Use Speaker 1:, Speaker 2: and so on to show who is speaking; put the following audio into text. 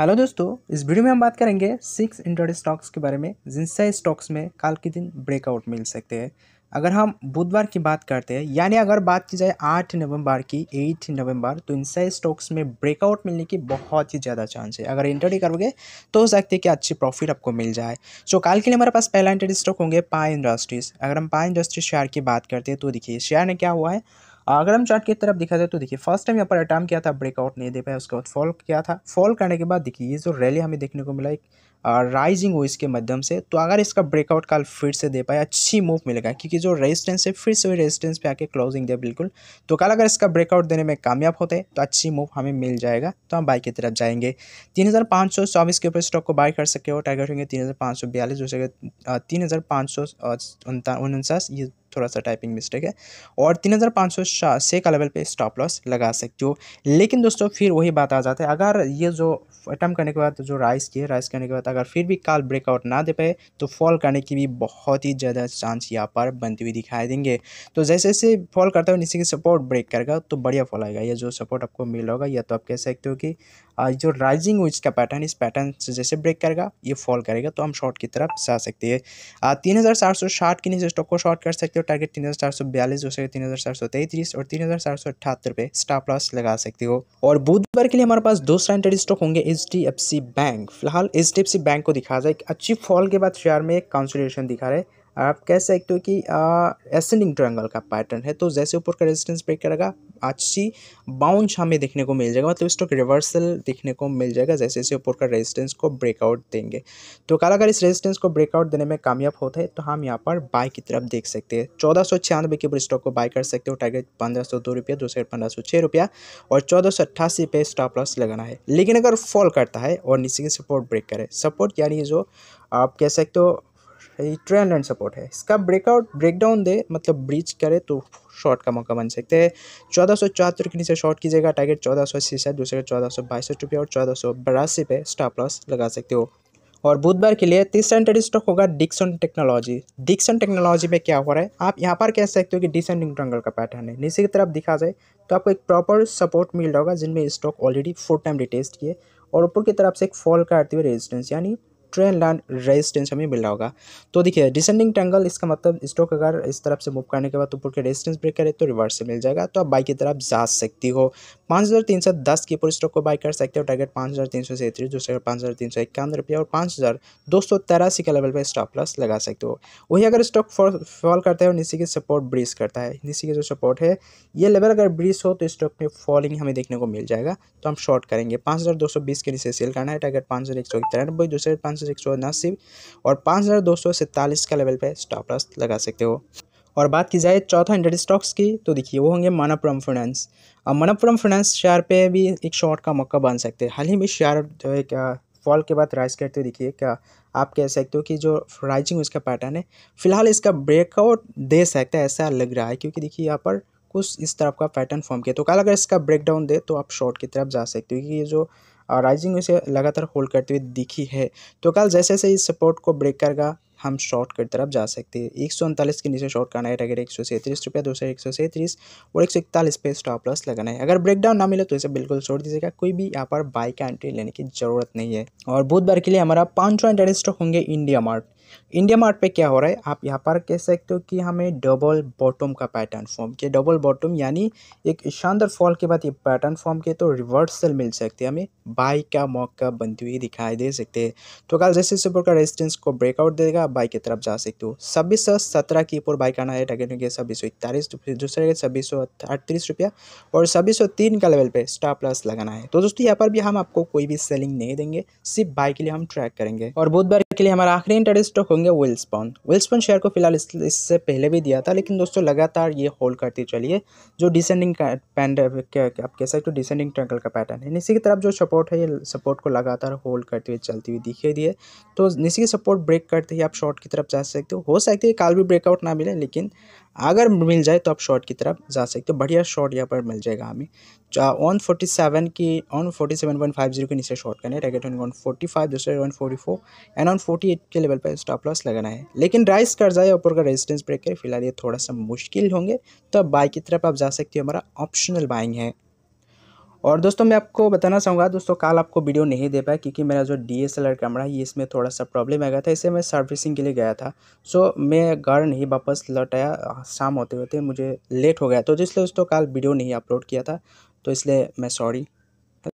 Speaker 1: hello दोस्तों इस video में हम बात करेंगे सिक्स इंटरडे स्टॉक्स के बारे में जिनसे स्टॉक्स में कल के दिन ब्रेकआउट मिल सकते हैं अगर हम बुधवार की बात करते हैं यानी अगर बात की जाए आठ नवंबर की एट नवंबर तो इनसे स्टॉक्स में ब्रेकआउट मिलने की बहुत ही ज़्यादा चांस है अगर इंटरडे करोगे तो हो सकती है कि अच्छी प्रॉफिट आपको मिल जाए सो कल के लिए हमारे पास पहला इंटरडे स्टॉक होंगे पाए इंडस्ट्रीज़ अगर हम पाए इंडस्ट्रीज शेयर की बात करते हैं तो देखिए शेयर ने क्या हुआ है अगर हम चार्ट की तरफ दिखा जाए तो देखिए फर्स्ट टाइम यहाँ पर अटैम्प किया था ब्रेकआउट नहीं दे पाया उसके बाद फॉल किया था फॉल करने के बाद देखिए ये जो रैली हमें देखने को मिला एक राइजिंग वेज के माध्यम से तो अगर इसका ब्रेकआउट कल फिर से दे पाए अच्छी मूव मिलेगा क्योंकि जो रेजिस्टेंस है फिर से वही रेजिस्टेंस पे आके क्लोजिंग दे बिल्कुल तो कल अगर इसका ब्रेकआउट देने में कामयाब होते तो अच्छी मूव हमें मिल जाएगा तो हम बाई की तरफ जाएंगे तीन हज़ार पाँच सौ चौबीस के ऊपर स्टॉक को बाय कर सके हो टारगेट होंगे तीन हज़ार पाँच सौ बयालीस हो सके तीन हज़ार पाँच सौ उनचास ये थोड़ा सा टाइपिंग मिस्टेक है और तीन हज़ार पाँच सौ से का लेवल पे स्टॉप लॉस लगा सकते हो लेकिन दोस्तों फिर वही बात आ जाता है अगर ये जो अटम करने के बाद जो राइस किए राइस करने के बाद अगर फिर भी काल ब्रेकआउट ना दे पाए तो फॉल करने की भी बहुत ही ज़्यादा चांस यहाँ पर बनती हुई दिखाई देंगे तो जैसे जैसे फॉल करता है नीचे की सपोर्ट ब्रेक करेगा तो बढ़िया फॉल आएगा यह जो सपोर्ट आपको मिल होगा या तो आप कह सकते हो कि जो राइजिंग विच का पैटर्न इस पैटर्न से जैसे ब्रेक करेगा ये फॉल करेगा तो हम शॉर्ट की तरफ जा सकते हैं तीन हज़ार सात सौ साठ के नीचे स्टॉक को शॉर्ट कर सकते हो टारगेट तीन हज़ार चार सौ बयालीस दूसरे तीन हज़ार चार सौ तैतीस और तीन हज़ार चार सौ अठहत्तर पे स्टॉप लॉस लगा सकते हो और बुधवार के लिए हमारे पास दो सैंटेड स्टॉक होंगे H D F C bank फिलहाल H D F C bank को दिखा जाए एक अच्छी फॉल के बाद शेयर में एक काउंसिलेशन दिखा रहे हैं आप कह सकते हो कि एसेंडिंग ट्रायंगल का पैटर्न है तो जैसे ऊपर का रेजिस्टेंस ब्रेक करेगा अच्छी बाउंस हमें देखने को मिल जाएगा मतलब स्टॉक रिवर्सल देखने को मिल जाएगा जैसे जैसे ऊपर का रेजिस्टेंस को ब्रेकआउट देंगे तो कल अगर इस रेजिस्टेंस को ब्रेकआउट देने में कामयाब होता है तो हम यहाँ पर बाय की तरफ देख सकते हैं चौदह सौ छियानवे के ऊपर स्टॉक को बाय कर सकते हो टारगेट पंद्रह सौ दो रुपया दूसरे पंद्रह सौ छः रुपया और चौदह सौ अट्ठासी पे स्टॉप लॉस लगाना है लेकिन अगर फॉल करता है और नीचे की सपोर्ट ब्रेक करे सपोर्ट यानी जो आप कह सकते हो ट्रेंड एंड सपोर्ट है इसका ब्रेकआउट ब्रेकडाउन दे मतलब ब्रीच करे तो शॉर्ट का मौका बन सकते हैं चौदह सौ चौहत्तर के नीचे शॉर्ट कीजिएगा टारगेट चौदह सौ अस्सी है दूसरे चौदह सौ बाईस रुपये और चौदह सौ बरासी पे स्टॉप लॉस लगा सकते हो और बुधवार के लिए तीसरा इंटर स्टॉक होगा डिक्सन टेक्नोलॉजी डिक्सन टेक्नोलॉजी में क्या हो रहा है आप यहाँ पर कह सकते हो कि डिसेंडिंग ट्रंगल का पैटर्न है नीचे की तरफ दिखा जाए तो आपको एक प्रॉपर सपोर्ट मिल रहा होगा जिनमें stock already four time retest किए और ऊपर की तरफ से एक फॉल करते हुए रेजिस्टेंस यानी ट्रेन लाइन रेजिस्टेंस हमें मिल रहा होगा तो देखिए डिसेंडिंग ट्रैंगल इसका मतलब स्टॉक अगर इस तरफ से मूव करने के बाद ऊपर के रेजिस्टेंस ब्रेक करे तो रिवर्स से मिल जाएगा तो आप बाइक की तरफ जा सकती हो पाँच हज़ार तीन सौ की पूरी स्ट्रोक को बाई कर सकते हो टारगेट पाँच से तीन सौ सैंतीस दूसरे पाँच हज़ार तीन सौ इक्यावन रुपये और पाँच हज़ार दो सौ तेरासी के लेवल पर स्टॉप लॉस लगा सकते हो वही अगर स्टॉक फॉल करता है और नीचे की सपोर्ट ब्रीज करता है नीचे की जो सपोर्ट है ये लेवल अगर ब्रीज हो तो स्टॉक में फॉलिंग हमें देखने को मिल जाएगा तो हम शॉर्ट करेंगे पाँच हज़ार दो सौ बीस के नीचे सेल करना है टारगेट पाँच हज़ार एक सौ तिरानबे दूसरे पाँच से एक सौ उनासी और पाँच हज़ार दो सौ सैंतालीस का लेवल पे स्टॉप लॉस लगा सकते हो और बात की जाए चौथा हंड्रेड स्टॉक्स की तो देखिए वो होंगे मानापुरम फाइनेंस अब मानापुरम फाइनेंस शेयर पे भी एक शॉर्ट का मौका बन सकते हैं हाल ही में शेयर जो है क्या फॉल के बाद राइज करते हुए देखिए क्या आप कह सकते हो कि जो राइजिंग उसका पैटर्न है फिलहाल इसका ब्रेकआउट दे सकता है ऐसा लग रहा है क्योंकि देखिए यहाँ पर कुछ इस तरफ का पैटर्न फॉर्म किया तो कल अगर इसका ब्रेकडाउन दे तो आप शॉर्ट की तरफ जा सकते हो क्योंकि ये जो और राइजिंग उसे लगातार होल्ड करते हुए दिखी है तो कल जैसे जैसे इस सपोर्ट को ब्रेक करेगा हम शॉर्ट की तरफ जा सकते हैं एक सौ उनतालीस के नीचे शॉर्ट करना है टारगेट एक सौ सैंतीस रुपया दूसरा एक सौ सैंतीस और एक सौ इकतालीस पे स्टॉप लॉस लगाना है अगर ब्रेकडाउन ना मिले तो इसे बिल्कुल छोड़ दीजिएगा कोई भी यहाँ पर बाई का एंट्री लेने की जरूरत नहीं है और बुधवार के लिए हमारा पाँच सौ इंटरेस्ट स्टॉक होंगे इंडिया मार्ट इंडिया मार्ट पे क्या हो रहा है आप यहाँ पर कह सकते हो कि हमें डबल बॉटम का पैटर्न फॉर्म किया डबल बॉटम यानी एक शानदार फॉल के बाद ये पैटर्न फॉर्म किया तो रिवर्सल मिल सकती है हमें बाई का मौका बनती हुई दिखाई दे सकते हैं तो कल जैसे सुपर का रेजिस्टेंस को ब्रेकआउट देगा बाई की तरफ जा सकते हो छब्बीस सौ सत्रह की ऊपर बाइक आना है टारगेट में छब्बीस सौ इकतालीस दूसरे का छब्बीस सौ अड़तीस रुपया और छब्बीस सौ तीन का लेवल पे स्टार प्लस लगाना है तो दोस्तों यहाँ पर भी हम आपको कोई भी सेलिंग नहीं देंगे सिर्फ बाई के लिए हम ट्रैक करेंगे और बुधवार के लिए हमारा आखिरी इंटरेस्ट स्टॉक होंगे विल्सपॉन विल्सपॉन शेयर को फिलहाल इससे पहले भी दिया था लेकिन दोस्तों लगातार ये होल्ड करती चलिए जो डिसेंडिंग आप कह सकते हो डिसेंडिंग ट्रैंगल का पैटर्न है इसी की तरफ जो सपोर्ट है ये सपोर्ट को लगातार होल्ड करते हुए चलती हुई दिखाई दिए तो नीचे सपोर्ट ब्रेक करते ही आप शॉर्ट की तरफ जा सकते हो हो सकती है काल भी ब्रेकआउट ना मिले लेकिन अगर मिल जाए तो आप शॉर्ट की तरफ जा सकते हो बढ़िया शॉर्ट यहाँ पर मिल जाएगा हमें जो वन फोर्टी सेवन की one forty seven point five zero के नीचे शॉर्ट करना है टारगेट वन फोर्टी फाइव दूसरे one forty four and one forty eight के लेवल पर स्टॉप लॉस लगाना है लेकिन राइस कर जाए ऊपर का रेजिस्टेंस ब्रेक है फिलहाल ये थोड़ा सा मुश्किल होंगे तो बाई की तरफ आप जा सकते हो हमारा ऑप्शनल बाइंग है और दोस्तों मैं आपको बताना चाहूँगा दोस्तों कल आपको वीडियो नहीं दे पाया क्योंकि मेरा जो D S L R camera है इसमें थोड़ा सा प्रॉब्लम आ गया था इसे मैं सर्विसिंग के लिए गया था सो मैं घर नहीं वापस लौट आया शाम होते होते मुझे लेट हो गया तो जिसलिए दोस्तों कल वीडियो नहीं अपलोड किया था तो इसलिए मैं सॉरी